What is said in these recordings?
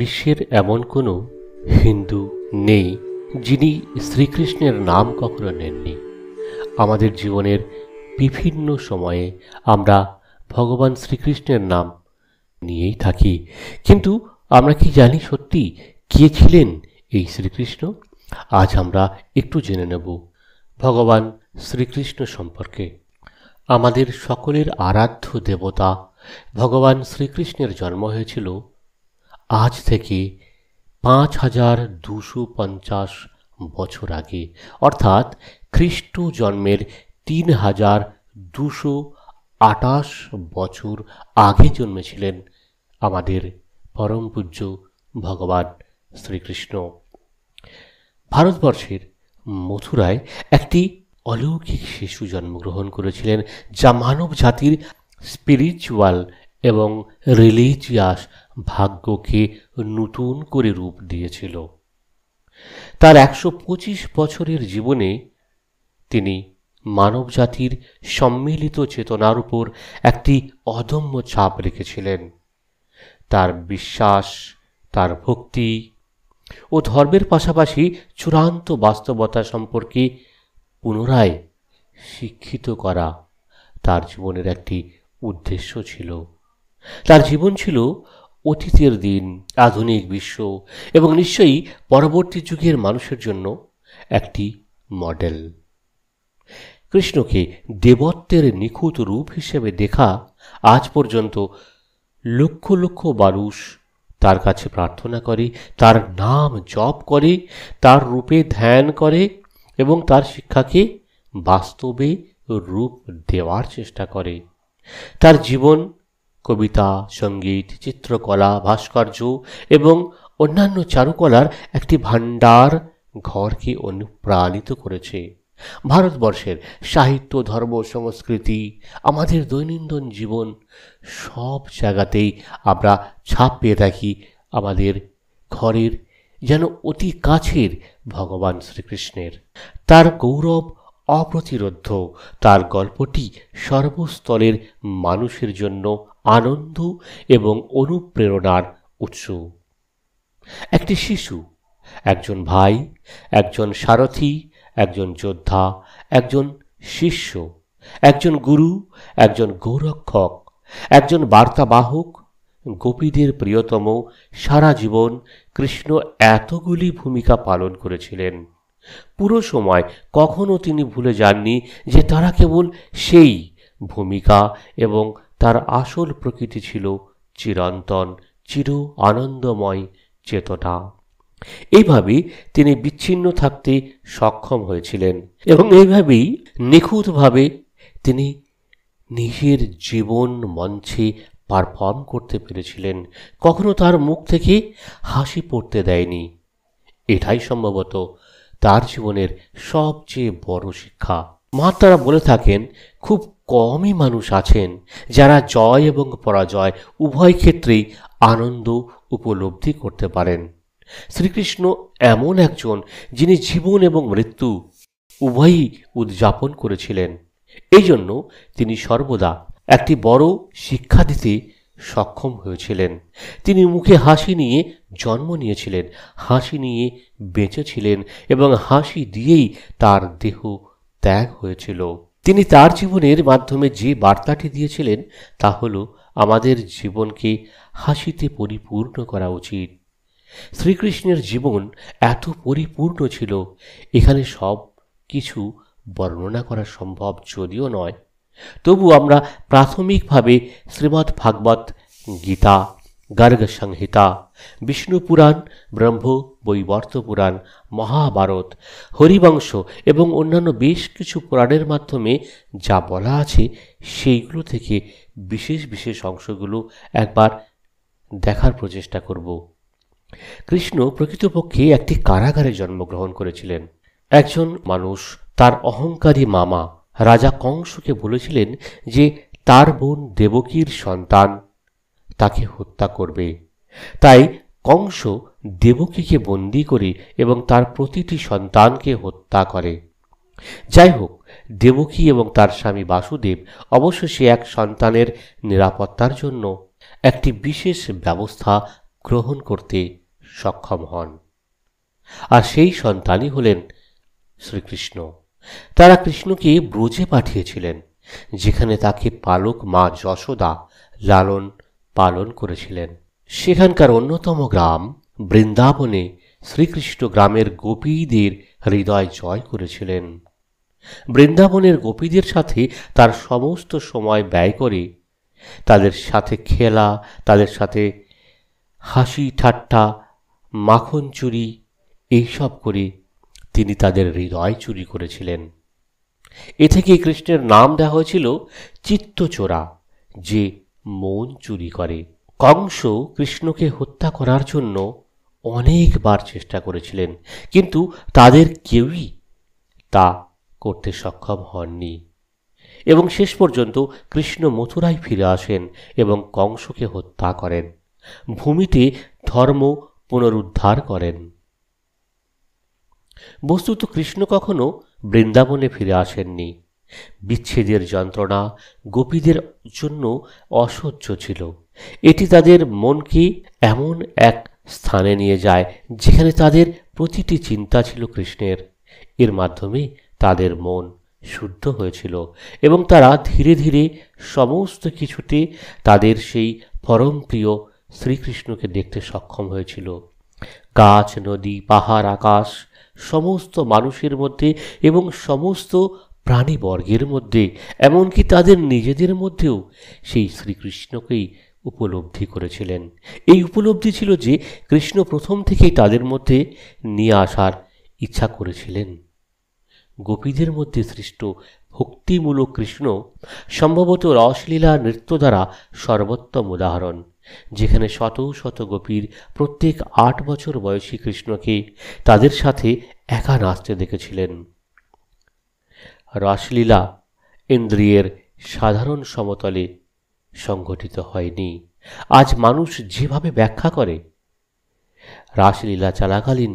বিশ্বের এমন কোনো হিন্দু নেই যিনি শ্রীকৃষ্ণের নাম কখনো নেননি আমাদের জীবনের বিভিন্ন সময়ে আমরা ভগবান শ্রীকৃষ্ণের নাম নিয়েই থাকি কিন্তু আমরা কি জানি সত্যি কে ছিলেন এই শ্রীকৃষ্ণ আজ আমরা একটু জেনে নেব ভগবান শ্রীকৃষ্ণ সম্পর্কে আমাদের সকলের আরাধ্য দেবতা ভগবান শ্রীকৃষ্ণের জন্ম হয়েছিল আজ থেকে পাঁচ হাজার দুশো পঞ্চাশ বছর আগে অর্থাৎ খ্রিস্ট জন্মের তিন হাজার দুশো আটাশ বছর আগে জন্মেছিলেন আমাদের পরম পূজ্য ভগবান শ্রীকৃষ্ণ ভারতবর্ষের মথুরায় একটি অলৌকিক শিশু জন্মগ্রহণ করেছিলেন যা মানব জাতির স্পিরিচুয়াল এবং রিলিজিয়াস ভাগ্যকে নতুন করে রূপ দিয়েছিল তার একশো পঁচিশ বছরের জীবনে তিনি মানবজাতির সম্মিলিত চেতনার উপর একটি অদম্য ছাপ রেখেছিলেন তার বিশ্বাস তার ভক্তি ও ধর্মের পাশাপাশি চূড়ান্ত বাস্তবতা সম্পর্কে পুনরায় শিক্ষিত করা তার জীবনের একটি উদ্দেশ্য ছিল তার জীবন ছিল অতীতের দিন আধুনিক বিশ্ব এবং নিশ্চয়ই পরবর্তী যুগের মানুষের জন্য একটি মডেল কৃষ্ণকে দেবত্বের নিখুঁত রূপ হিসেবে দেখা আজ পর্যন্ত লক্ষ লক্ষ মানুষ তার কাছে প্রার্থনা করে তার নাম জপ করে তার রূপে ধ্যান করে এবং তার শিক্ষাকে বাস্তবে রূপ দেওয়ার চেষ্টা করে তার জীবন কবিতা সঙ্গীত চিত্রকলা ভাস্কর্য এবং অন্যান্য চারুকলার একটি ভাণ্ডার ঘরকে অনুপ্রাণিত করেছে ভারতবর্ষের সাহিত্য ধর্ম সংস্কৃতি আমাদের দৈনন্দিন জীবন সব জায়গাতেই আমরা ছাপ পেয়ে থাকি আমাদের ঘরের যেন অতি কাছের ভগবান শ্রীকৃষ্ণের তার গৌরব অপ্রতিরোধ্য তার গল্পটি সর্বস্তরের মানুষের জন্য আনন্দ এবং অনুপ্রেরণার উৎস একটি শিশু একজন ভাই একজন সারথি একজন যোদ্ধা একজন শিষ্য একজন গুরু একজন গৌরক্ষক একজন বার্তাবাহক গোপীদের প্রিয়তম সারা জীবন কৃষ্ণ এতগুলি ভূমিকা পালন করেছিলেন পুরো সময় কখনও তিনি ভুলে যাননি যে তারা কেবল সেই ভূমিকা এবং তার আসল প্রকৃতি ছিল চিরন্তন চির আনন্দময় চেতনা এইভাবেই তিনি বিচ্ছিন্ন থাকতে সক্ষম হয়েছিলেন এবং এইভাবেই নিখুঁতভাবে তিনি নিজের জীবন মঞ্চে পারফর্ম করতে পেরেছিলেন কখনো তার মুখ থেকে হাসি পড়তে দেয়নি এটাই সম্ভবত তার জীবনের সবচেয়ে বড় শিক্ষা মহাত্মারা বলে থাকেন খুব কমই মানুষ আছেন যারা জয় এবং পরাজয় উভয় ক্ষেত্রেই আনন্দ উপলব্ধি করতে পারেন শ্রীকৃষ্ণ এমন একজন যিনি জীবন এবং মৃত্যু উভয়ই উদযাপন করেছিলেন এই জন্য তিনি সর্বদা একটি বড় শিক্ষা দিতে সক্ষম হয়েছিলেন তিনি মুখে হাসি নিয়ে জন্ম নিয়েছিলেন হাসি নিয়ে বেঁচেছিলেন এবং হাসি দিয়েই তার দেহ ত্যাগ হয়েছিল তিনি তার জীবনের মাধ্যমে যে বার্তাটি দিয়েছিলেন তা হল আমাদের জীবনকে হাসিতে পরিপূর্ণ করা উচিত শ্রীকৃষ্ণের জীবন এত পরিপূর্ণ ছিল এখানে সব কিছু বর্ণনা করা সম্ভব যদিও নয় তবু আমরা প্রাথমিকভাবে শ্রীমদ্ ভাগবত গীতা গর্গ সংহিতা বিষ্ণু পুরাণ ব্রহ্ম বৈবর্ত পুরাণ মহাভারত হরিবংশ এবং অন্যান্য বেশ কিছু পুরাণের মাধ্যমে যা বলা আছে সেইগুলো থেকে বিশেষ বিশেষ অংশগুলো একবার দেখার প্রচেষ্টা করব কৃষ্ণ প্রকৃতপক্ষে একটি কারাগারে জন্মগ্রহণ করেছিলেন একজন মানুষ তার অহংকারী মামা রাজা কংসকে বলেছিলেন যে তার বোন দেবকীর সন্তান তাকে হত্যা করবে তাই কংস দেবকীকে বন্দি করে এবং তার প্রতিটি সন্তানকে হত্যা করে যাই হোক দেবকী এবং তার স্বামী বাসুদেব অবশ্য সে এক সন্তানের নিরাপত্তার জন্য একটি বিশেষ ব্যবস্থা গ্রহণ করতে সক্ষম হন আর সেই সন্তানই হলেন শ্রীকৃষ্ণ তারা কৃষ্ণকে ব্রজে পাঠিয়েছিলেন যেখানে তাকে পালক মা যশোদা লালন পালন করেছিলেন সেখানকার অন্যতম গ্রাম বৃন্দাবনে শ্রীকৃষ্ণ গ্রামের গোপীদের হৃদয় জয় করেছিলেন বৃন্দাবনের গোপীদের সাথে তার সমস্ত সময় ব্যয় করে তাদের সাথে খেলা তাদের সাথে হাসি ঠাট্টা মাখন চুরি এইসব করে তিনি তাদের হৃদয় চুরি করেছিলেন এ থেকে কৃষ্ণের নাম দেওয়া হয়েছিল চিত্তচোরা যে মন চুরি করে কংস কৃষ্ণকে হত্যা করার জন্য অনেকবার চেষ্টা করেছিলেন কিন্তু তাদের কেউই তা করতে সক্ষম হননি এবং শেষ পর্যন্ত কৃষ্ণ মথুরায় ফিরে আসেন এবং কংসকে হত্যা করেন ভূমিতে ধর্ম পুনরুদ্ধার করেন বস্তুত কৃষ্ণ কখনো বৃন্দাবনে ফিরে আসেননি বিচ্ছেদের যন্ত্রণা গোপীদের জন্য অসহ্য ছিল এটি তাদের মনকে এমন এক স্থানে নিয়ে যায় যেখানে তাদের প্রতিটি চিন্তা ছিল কৃষ্ণের এর মাধ্যমে তাদের মন শুদ্ধ হয়েছিল এবং তারা ধীরে ধীরে সমস্ত কিছুতে তাদের সেই পরম প্রিয় শ্রীকৃষ্ণকে দেখতে সক্ষম হয়েছিল গাছ নদী পাহাড় আকাশ সমস্ত মানুষের মধ্যে এবং সমস্ত প্রাণীবর্গের মধ্যে এমনকি তাদের নিজেদের মধ্যেও সেই শ্রীকৃষ্ণকেই উপলব্ধি করেছিলেন এই উপলব্ধি ছিল যে কৃষ্ণ প্রথম থেকেই তাদের মধ্যে নিয়ে আসার ইচ্ছা করেছিলেন গোপীদের মধ্যে সৃষ্ট ভক্তিমূলক কৃষ্ণ সম্ভবত রসলীলা নৃত্য দ্বারা সর্বোত্তম উদাহরণ যেখানে শত শত গোপীর প্রত্যেক আট বছর বয়সী কৃষ্ণকে তাদের সাথে একা নাচতে দেখেছিলেন রাসলীলা ইন্দ্রিয়ের সাধারণ সমতলে সংঘটিত হয়নি আজ মানুষ যেভাবে ব্যাখ্যা করে রাসলীলা চলাকালীন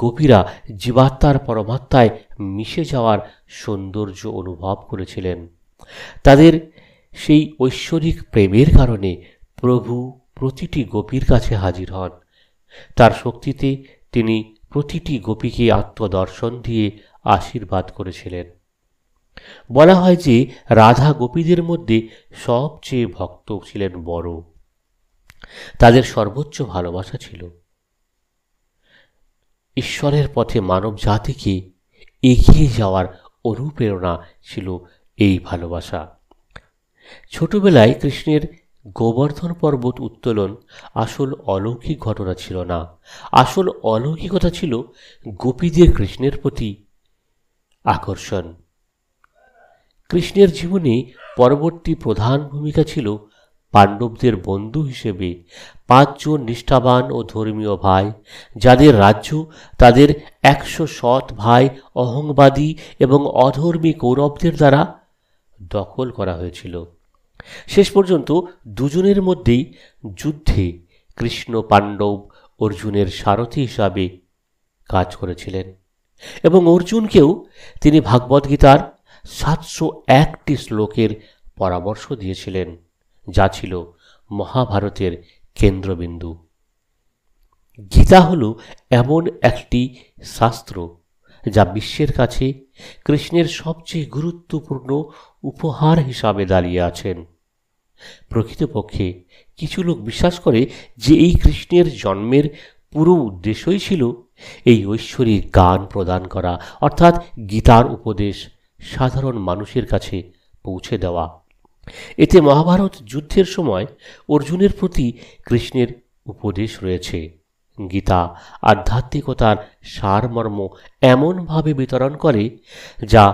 গোপীরা জীবাত্মার পরমাত্মায় মিশে যাওয়ার সৌন্দর্য অনুভব করেছিলেন তাদের সেই ঐশ্বরিক প্রেমের কারণে প্রভু প্রতিটি গোপীর কাছে হাজির হন তার শক্তিতে তিনি প্রতিটি গোপীকে আত্মদর্শন দিয়ে আশীর্বাদ করেছিলেন বলা হয় যে রাধা গোপীদের মধ্যে সবচেয়ে ভক্ত ছিলেন বড় তাদের সর্বোচ্চ ভালোবাসা ছিল ঈশ্বরের পথে মানব জাতিকে এগিয়ে যাওয়ার অনুপ্রেরণা ছিল এই ভালোবাসা ছোটবেলায় কৃষ্ণের গোবর্ধন পর্বত উত্তোলন আসল অলৌকিক ঘটনা ছিল না আসল অলৌকিকতা ছিল গোপীদের কৃষ্ণের প্রতি আকর্ষণ কৃষ্ণের জীবনে পরবর্তী প্রধান ভূমিকা ছিল পাণ্ডবদের বন্ধু হিসেবে পাঁচজন নিষ্ঠাবান ও ধর্মীয় ভাই যাদের রাজ্য তাদের একশো সৎ ভাই অহংবাদী এবং অধর্মী কৌরবদের দ্বারা দখল করা হয়েছিল শেষ পর্যন্ত দুজনের মধ্যেই যুদ্ধে কৃষ্ণ পাণ্ডব অর্জুনের সারথি হিসাবে কাজ করেছিলেন এবং অর্জুনকেও তিনি ভাগবদ্গীতার সাতশো একটি শ্লোকের পরামর্শ দিয়েছিলেন যা ছিল মহাভারতের কেন্দ্রবিন্দু গীতা হল এমন একটি শাস্ত্র যা বিশ্বের কাছে কৃষ্ণের সবচেয়ে গুরুত্বপূর্ণ উপহার হিসাবে দাঁড়িয়ে আছেন প্রকৃতপক্ষে কিছু লোক বিশ্বাস করে যে এই কৃষ্ণের জন্মের পুরো উদ্দেশ্যই ছিল এই ঐশ্বরিক গান প্রদান করা অর্থাৎ গীতার উপদেশ সাধারণ মানুষের কাছে পৌঁছে দেওয়া এতে মহাভারত যুদ্ধের সময় অর্জুনের প্রতি কৃষ্ণের উপদেশ রয়েছে গীতা আধ্যাত্মিকতার সারমর্ম এমনভাবে বিতরণ করে যা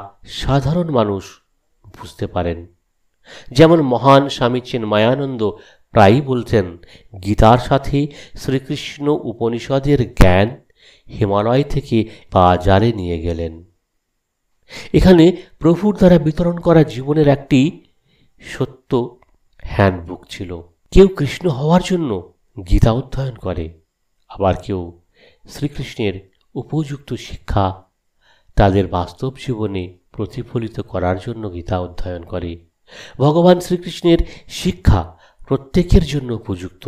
সাধারণ মানুষ বুঝতে পারেন যেমন মহান স্বামী চিন্ময়ানন্দ প্রায়ই বলতেন গীতার সাথে শ্রীকৃষ্ণ উপনিষদের জ্ঞান হিমালয় থেকে বাজারে নিয়ে গেলেন এখানে প্রভুর দ্বারা বিতরণ করা জীবনের একটি সত্য হ্যান্ডবুক ছিল কেউ কৃষ্ণ হওয়ার জন্য গীতা অধ্যয়ন করে আবার কেউ শ্রীকৃষ্ণের উপযুক্ত শিক্ষা তাদের বাস্তব জীবনে প্রতিফলিত করার জন্য গীতা অধ্যয়ন করে ভগবান শ্রীকৃষ্ণের শিক্ষা প্রত্যেকের জন্য উপযুক্ত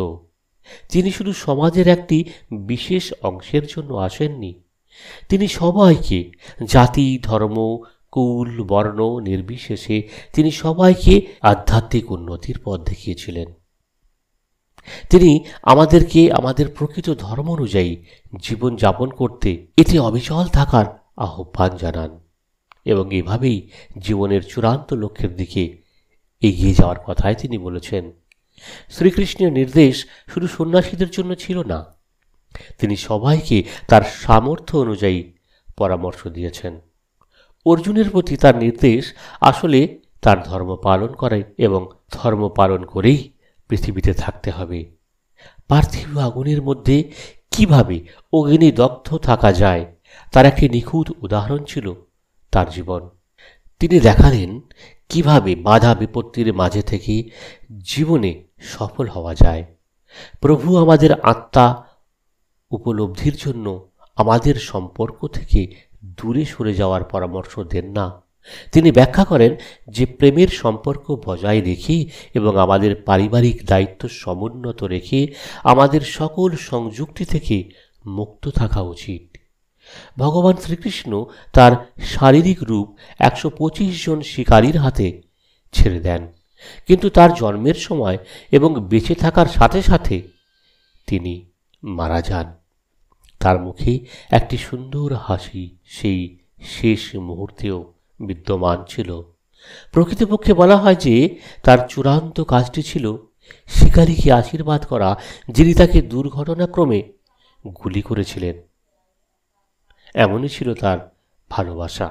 তিনি শুধু সমাজের একটি বিশেষ অংশের জন্য আসেননি তিনি সবাইকে জাতি ধর্ম কুল বর্ণ নির্বিশেষে তিনি সবাইকে আধ্যাত্মিক উন্নতির পথ দেখিয়েছিলেন তিনি আমাদেরকে আমাদের প্রকৃত ধর্ম অনুযায়ী জীবনযাপন করতে এতে অবিচল থাকার আহ্বান জানান এবং এভাবেই জীবনের চূড়ান্ত লক্ষ্যের দিকে এগিয়ে যাওয়ার কথাই তিনি বলেছেন শ্রীকৃষ্ণের নির্দেশ শুধু সন্ন্যাসীদের জন্য ছিল না তিনি সবাইকে তার সামর্থ্য অনুযায়ী পরামর্শ দিয়েছেন অর্জুনের প্রতি তার নির্দেশ আসলে তার ধর্ম পালন করে এবং ধর্ম পালন করেই পৃথিবীতে থাকতে হবে পার্থিব আগুনের মধ্যে কিভাবে অগ্নি দগ্ধ থাকা যায় তার একটি নিখুঁত উদাহরণ ছিল তার জীবন তিনি দেখালেন কিভাবে বাধা বিপত্তির মাঝে থেকে জীবনে সফল হওয়া যায় প্রভু আমাদের আত্মা উপলব্ধির জন্য আমাদের সম্পর্ক থেকে দূরে সরে যাওয়ার পরামর্শ দেন না তিনি ব্যাখ্যা করেন যে প্রেমের সম্পর্ক বজায় রেখে এবং আমাদের পারিবারিক দায়িত্ব সমুন্নত রেখে আমাদের সকল সংযুক্তি থেকে মুক্ত থাকা উচিত ভগবান শ্রীকৃষ্ণ তার শারীরিক রূপ একশো পঁচিশ জন শিকারীর হাতে ছেড়ে দেন কিন্তু তার জন্মের সময় এবং বেঁচে থাকার সাথে সাথে তিনি মারা যান তার মুখে একটি সুন্দর হাসি সেই শেষ মুহূর্তেও বিদ্যমান ছিল প্রকৃতপক্ষে বলা হয় যে তার চূড়ান্ত কাজটি ছিল শিকারীকে আশীর্বাদ করা যিনি তাকে দুর্ঘটনাক্রমে গুলি করেছিলেন এমনই ছিল তার ভালোবাসা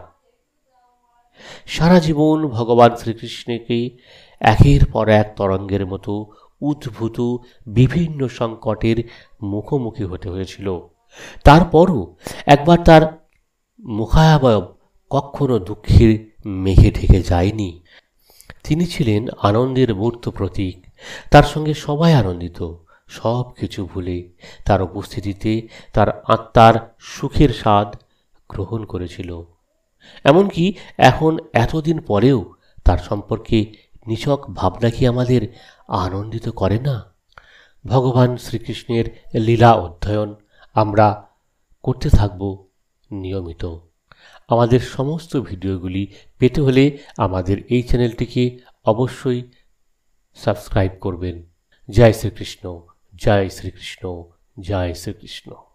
সারা জীবন ভগবান শ্রীকৃষ্ণকে একের পর এক তরঙ্গের মতো উদ্ভূত বিভিন্ন সংকটের মুখোমুখি হতে হয়েছিল তারপরও একবার তার মুখায়াবয়ব কখনো দুঃখের মেঘে ঢেকে যায়নি তিনি ছিলেন আনন্দের মূর্ত প্রতীক তার সঙ্গে সবাই আনন্দিত সব কিছু ভুলে তার উপস্থিতিতে তার আত্মার সুখের স্বাদ গ্রহণ করেছিল এমনকি এখন এতদিন পরেও তার সম্পর্কে নিছক ভাবনা কি আমাদের আনন্দিত করে না ভগবান শ্রীকৃষ্ণের লীলা অধ্যয়ন আমরা করতে থাকব নিয়মিত আমাদের সমস্ত ভিডিওগুলি পেতে হলে আমাদের এই চ্যানেলটিকে অবশ্যই সাবস্ক্রাইব করবেন জয় শ্রীকৃষ্ণ जय श्री कृष्ण जय श्री कृष्ण